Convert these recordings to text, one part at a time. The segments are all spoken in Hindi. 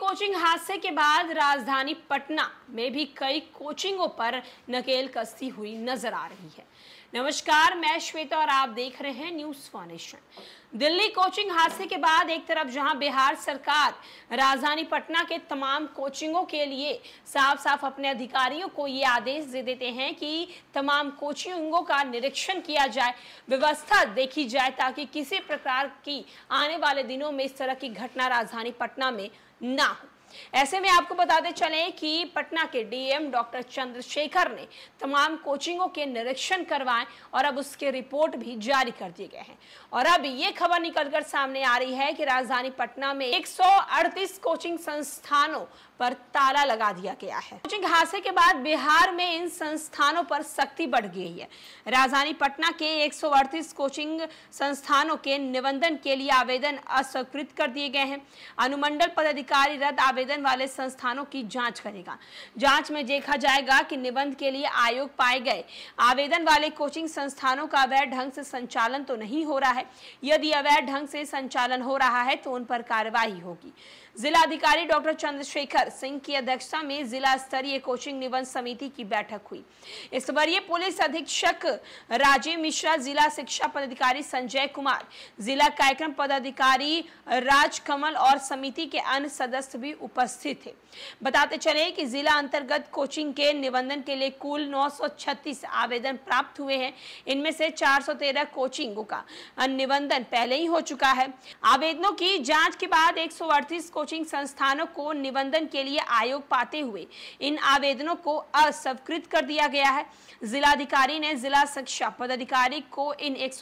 कोचिंग हादसे के बाद राजधानी पटना में भी कई कोचिंगों पर नकेल कस्ती हुई नजर आ रही है नमस्कार मैं श्वेता और आप देख रहे हैं न्यूज फॉनेशन दिल्ली कोचिंग हादसे के बाद एक तरफ जहां बिहार सरकार राजधानी पटना के तमाम कोचिंगों के लिए साफ साफ अपने अधिकारियों को ये आदेश दे देते हैं कि तमाम कोचिंगों का निरीक्षण किया जाए व्यवस्था देखी जाए ताकि किसी प्रकार की आने वाले दिनों में इस तरह की घटना राजधानी पटना में Now, ऐसे में आपको बताते चले कि पटना के डीएम डॉक्टर चंद्रशेखर ने तमाम कोचिंगों के निरीक्षण करवाए और अब उसके रिपोर्ट भी जारी कर दिए गए हैं और अब ये खबर निकलकर सामने आ रही है कि राजधानी पटना में 138 कोचिंग संस्थानों पर ताला लगा दिया गया है कोचिंग हादसे के बाद बिहार में इन संस्थानों पर सख्ती बढ़ गई है राजधानी पटना के एक कोचिंग संस्थानों के निबंधन के लिए आवेदन अस्वीकृत कर दिए गए हैं अनुमंडल पदाधिकारी रद्द आवेदन वाले संस्थानों की जांच करेगा जांच में देखा जाएगा कि निबंध के लिए आयोग पाए गए आवेदन वाले कोचिंग संस्थानों का अवैध ढंग से संचालन तो नहीं हो रहा है यदि अवैध ढंग से संचालन हो रहा है तो उन पर कार्यवाही होगी जिलाधिकारी डॉक्टर चंद्रशेखर सिंह की अध्यक्षता में जिला स्तरीय कोचिंग निबंध समिति की बैठक हुई इस वरीय पुलिस अधीक्षक राजीव मिश्रा जिला शिक्षा पदाधिकारी संजय कुमार जिला कार्यक्रम पदाधिकारी राजकमल और समिति के अन्य सदस्य भी उपस्थित थे बताते चले कि जिला अंतर्गत कोचिंग के निबंधन के लिए कुल 936 आवेदन प्राप्त हुए हैं इनमें से 413 कोचिंगों का निबंधन पहले ही हो चुका है आवेदनों की जांच के बाद एक कोचिंग संस्थानों को निबंधन के लिए आयोग पाते हुए इन आवेदनों को अस्वीकृत कर दिया गया है जिलाधिकारी ने जिला शिक्षा पदाधिकारी को इन एक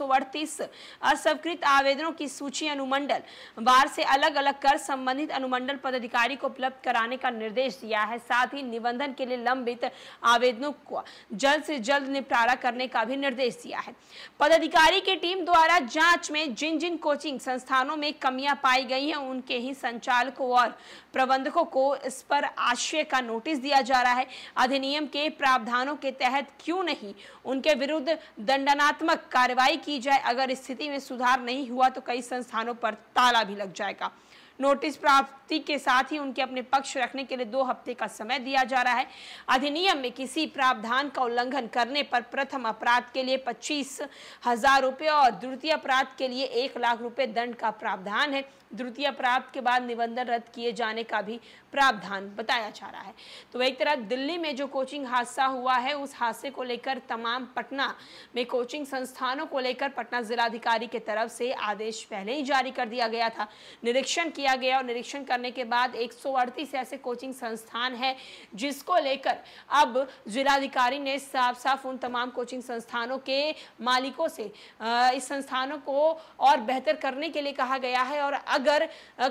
अस्वीकृत आवेदनों की सूची अनुमंडल वार से अलग अलग कर संबंधित अनुमंडल पदाधिकारी जानकारी को उपलब्ध कराने का निर्देश दिया है साथ ही निबंधन के लिए लंबित आवेदनों को जल्द से जल्द निपटारा करने का भी निर्देश दिया है पदाधिकारी की टीम द्वारा जांच में जिन जिन कोचिंग संस्थानों में कमियां पाई गई हैं उनके ही संचालकों और प्रबंधकों को इस पर आश्रय का नोटिस दिया जा रहा है अधिनियम के प्रावधानों के तहत क्यों नहीं उनके विरुद्ध दंडनात्मक कार्रवाई की जाए अगर स्थिति में सुधार नहीं हुआ तो कई संस्थानों पर ताला भी लग जाएगा नोटिस प्राप्ति के साथ ही उनके अपने पक्ष रखने के लिए दो हफ्ते का समय दिया जा रहा है अधिनियम में किसी प्रावधान का उल्लंघन करने पर प्रथम अपराध के लिए पच्चीस हजार रुपये और द्वितीय अपराध के लिए एक लाख रुपये दंड का प्रावधान है द्वितीय अपराध के बाद निबंधन रद्द किए जाने का भी प्रावधान बताया जा रहा है तो एक तरह दिल्ली में जो कोचिंग हादसा हुआ है उस हादसे को लेकर तमाम पटना में कोचिंग संस्थानों को लेकर पटना जिलाधिकारी के तरफ से आदेश पहले ही जारी कर दिया गया था निरीक्षण किया किया गया और निरीक्षण करने के बाद एक ऐसे कोचिंग संस्थान है जिसको लेकर अब जिलाधिकारी ने साफ साफ उन तमाम कोचिंग संस्थानों के मालिकों से इस संस्थानों को और बेहतर करने के लिए कहा गया है और अगर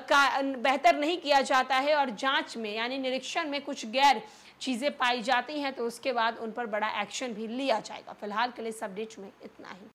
बेहतर नहीं किया जाता है और जांच में यानी निरीक्षण में कुछ गैर चीज़ें पाई जाती हैं तो उसके बाद उन पर बड़ा एक्शन भी लिया जाएगा फिलहाल के लिए इस अपडेट में इतना ही